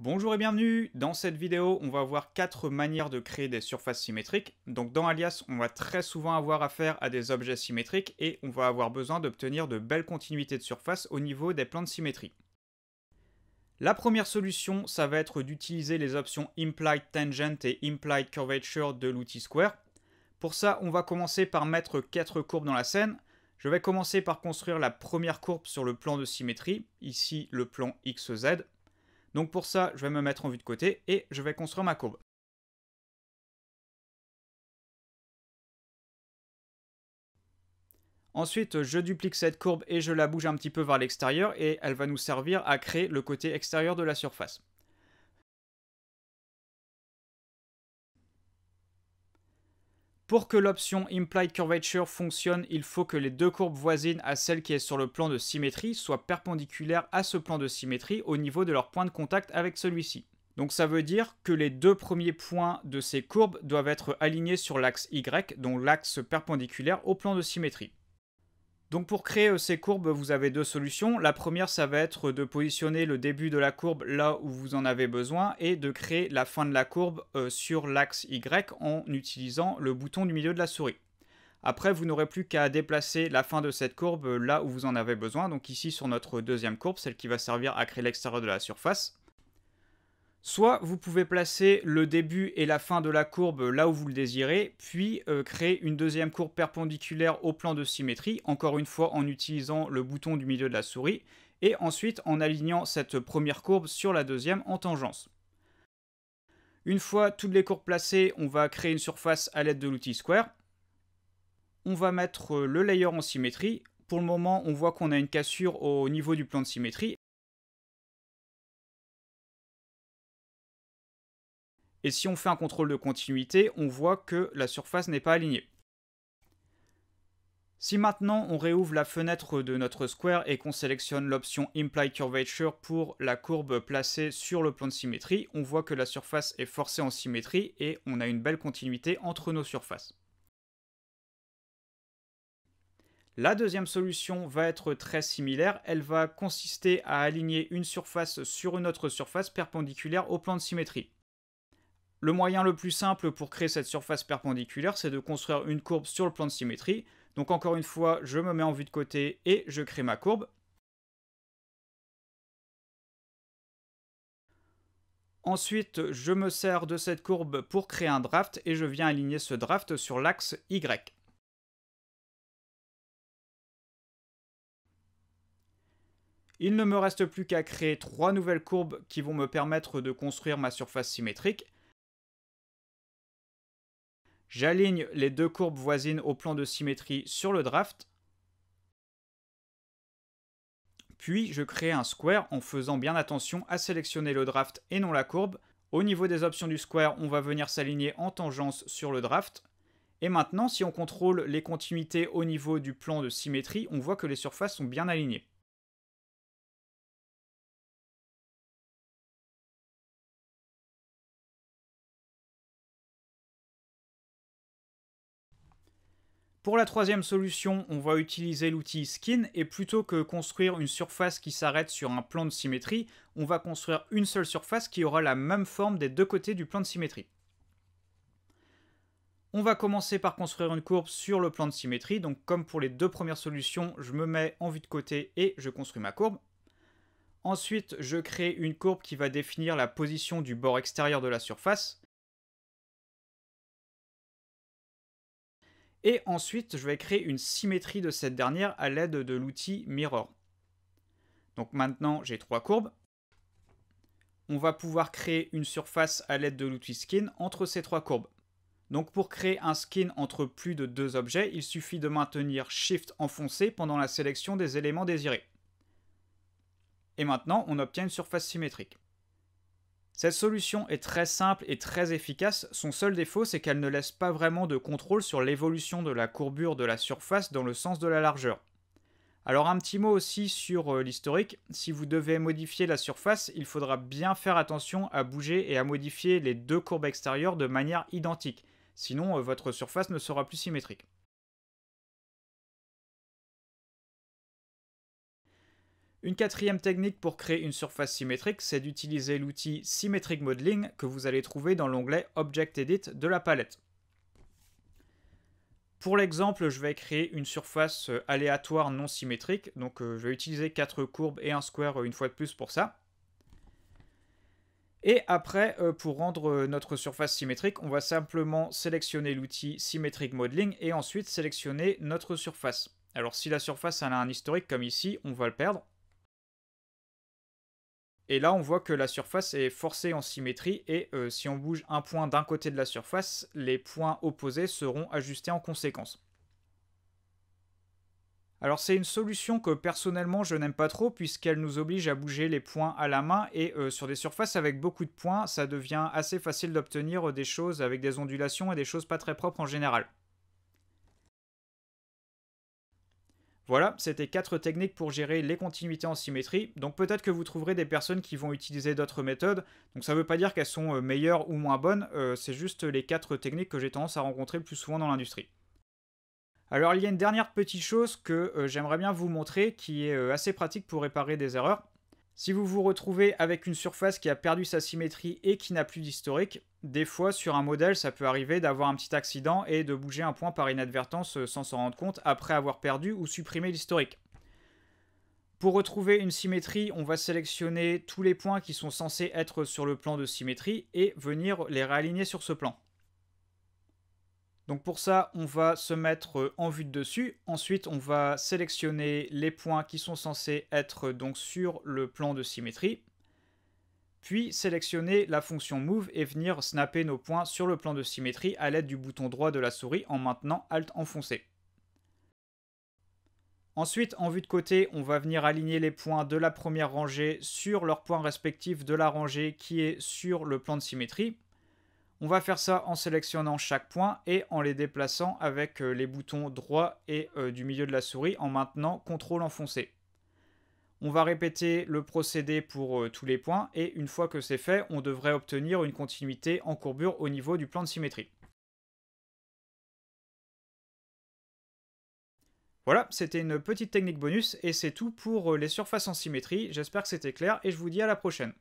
Bonjour et bienvenue Dans cette vidéo, on va voir quatre manières de créer des surfaces symétriques. Donc dans Alias, on va très souvent avoir affaire à des objets symétriques et on va avoir besoin d'obtenir de belles continuités de surface au niveau des plans de symétrie. La première solution, ça va être d'utiliser les options Implied Tangent et Implied Curvature de l'outil Square. Pour ça, on va commencer par mettre quatre courbes dans la scène. Je vais commencer par construire la première courbe sur le plan de symétrie, ici le plan XZ. Donc pour ça, je vais me mettre en vue de côté et je vais construire ma courbe. Ensuite, je duplique cette courbe et je la bouge un petit peu vers l'extérieur et elle va nous servir à créer le côté extérieur de la surface. Pour que l'option Implied Curvature fonctionne, il faut que les deux courbes voisines à celle qui est sur le plan de symétrie soient perpendiculaires à ce plan de symétrie au niveau de leur point de contact avec celui-ci. Donc ça veut dire que les deux premiers points de ces courbes doivent être alignés sur l'axe Y, dont l'axe perpendiculaire au plan de symétrie. Donc pour créer euh, ces courbes, vous avez deux solutions. La première, ça va être de positionner le début de la courbe là où vous en avez besoin et de créer la fin de la courbe euh, sur l'axe Y en utilisant le bouton du milieu de la souris. Après, vous n'aurez plus qu'à déplacer la fin de cette courbe euh, là où vous en avez besoin, donc ici sur notre deuxième courbe, celle qui va servir à créer l'extérieur de la surface. Soit vous pouvez placer le début et la fin de la courbe là où vous le désirez, puis euh, créer une deuxième courbe perpendiculaire au plan de symétrie, encore une fois en utilisant le bouton du milieu de la souris, et ensuite en alignant cette première courbe sur la deuxième en tangence. Une fois toutes les courbes placées, on va créer une surface à l'aide de l'outil Square. On va mettre euh, le layer en symétrie. Pour le moment, on voit qu'on a une cassure au niveau du plan de symétrie, Et si on fait un contrôle de continuité, on voit que la surface n'est pas alignée. Si maintenant on réouvre la fenêtre de notre square et qu'on sélectionne l'option Imply Curvature pour la courbe placée sur le plan de symétrie, on voit que la surface est forcée en symétrie et on a une belle continuité entre nos surfaces. La deuxième solution va être très similaire, elle va consister à aligner une surface sur une autre surface perpendiculaire au plan de symétrie. Le moyen le plus simple pour créer cette surface perpendiculaire, c'est de construire une courbe sur le plan de symétrie. Donc encore une fois, je me mets en vue de côté et je crée ma courbe. Ensuite, je me sers de cette courbe pour créer un draft et je viens aligner ce draft sur l'axe Y. Il ne me reste plus qu'à créer trois nouvelles courbes qui vont me permettre de construire ma surface symétrique. J'aligne les deux courbes voisines au plan de symétrie sur le draft. Puis je crée un square en faisant bien attention à sélectionner le draft et non la courbe. Au niveau des options du square, on va venir s'aligner en tangence sur le draft. Et maintenant, si on contrôle les continuités au niveau du plan de symétrie, on voit que les surfaces sont bien alignées. Pour la troisième solution, on va utiliser l'outil Skin et plutôt que construire une surface qui s'arrête sur un plan de symétrie, on va construire une seule surface qui aura la même forme des deux côtés du plan de symétrie. On va commencer par construire une courbe sur le plan de symétrie, donc comme pour les deux premières solutions, je me mets en vue de côté et je construis ma courbe. Ensuite, je crée une courbe qui va définir la position du bord extérieur de la surface. Et ensuite, je vais créer une symétrie de cette dernière à l'aide de l'outil Mirror. Donc maintenant, j'ai trois courbes. On va pouvoir créer une surface à l'aide de l'outil Skin entre ces trois courbes. Donc pour créer un skin entre plus de deux objets, il suffit de maintenir Shift enfoncé pendant la sélection des éléments désirés. Et maintenant, on obtient une surface symétrique. Cette solution est très simple et très efficace, son seul défaut c'est qu'elle ne laisse pas vraiment de contrôle sur l'évolution de la courbure de la surface dans le sens de la largeur. Alors un petit mot aussi sur euh, l'historique, si vous devez modifier la surface, il faudra bien faire attention à bouger et à modifier les deux courbes extérieures de manière identique, sinon euh, votre surface ne sera plus symétrique. Une quatrième technique pour créer une surface symétrique, c'est d'utiliser l'outil Symmetric Modeling que vous allez trouver dans l'onglet Object Edit de la palette. Pour l'exemple, je vais créer une surface euh, aléatoire non symétrique, donc euh, je vais utiliser quatre courbes et un square euh, une fois de plus pour ça. Et après, pour rendre notre surface symétrique, on va simplement sélectionner l'outil Symmetric Modeling et ensuite sélectionner notre surface. Alors si la surface a un historique comme ici, on va le perdre, et là, on voit que la surface est forcée en symétrie et euh, si on bouge un point d'un côté de la surface, les points opposés seront ajustés en conséquence. Alors c'est une solution que personnellement je n'aime pas trop puisqu'elle nous oblige à bouger les points à la main et euh, sur des surfaces avec beaucoup de points ça devient assez facile d'obtenir des choses avec des ondulations et des choses pas très propres en général. Voilà, c'était quatre techniques pour gérer les continuités en symétrie, donc peut-être que vous trouverez des personnes qui vont utiliser d'autres méthodes, donc ça ne veut pas dire qu'elles sont euh, meilleures ou moins bonnes, euh, c'est juste les quatre techniques que j'ai tendance à rencontrer plus souvent dans l'industrie. Alors il y a une dernière petite chose que euh, j'aimerais bien vous montrer qui est assez pratique pour réparer des erreurs. Si vous vous retrouvez avec une surface qui a perdu sa symétrie et qui n'a plus d'historique, des fois sur un modèle ça peut arriver d'avoir un petit accident et de bouger un point par inadvertance euh, sans s'en rendre compte après avoir perdu ou supprimé l'historique. Pour retrouver une symétrie, on va sélectionner tous les points qui sont censés être sur le plan de symétrie et venir les réaligner sur ce plan. Donc pour ça, on va se mettre euh, en vue de dessus. Ensuite, on va sélectionner les points qui sont censés être euh, donc sur le plan de symétrie. Puis sélectionner la fonction Move et venir snapper nos points sur le plan de symétrie à l'aide du bouton droit de la souris en maintenant Alt enfoncé. Ensuite, en vue de côté, on va venir aligner les points de la première rangée sur leurs points respectifs de la rangée qui est sur le plan de symétrie. On va faire ça en sélectionnant chaque point et en les déplaçant avec euh, les boutons droit et euh, du milieu de la souris en maintenant CTRL enfoncé. On va répéter le procédé pour euh, tous les points et une fois que c'est fait, on devrait obtenir une continuité en courbure au niveau du plan de symétrie. Voilà, c'était une petite technique bonus et c'est tout pour les surfaces en symétrie. J'espère que c'était clair et je vous dis à la prochaine.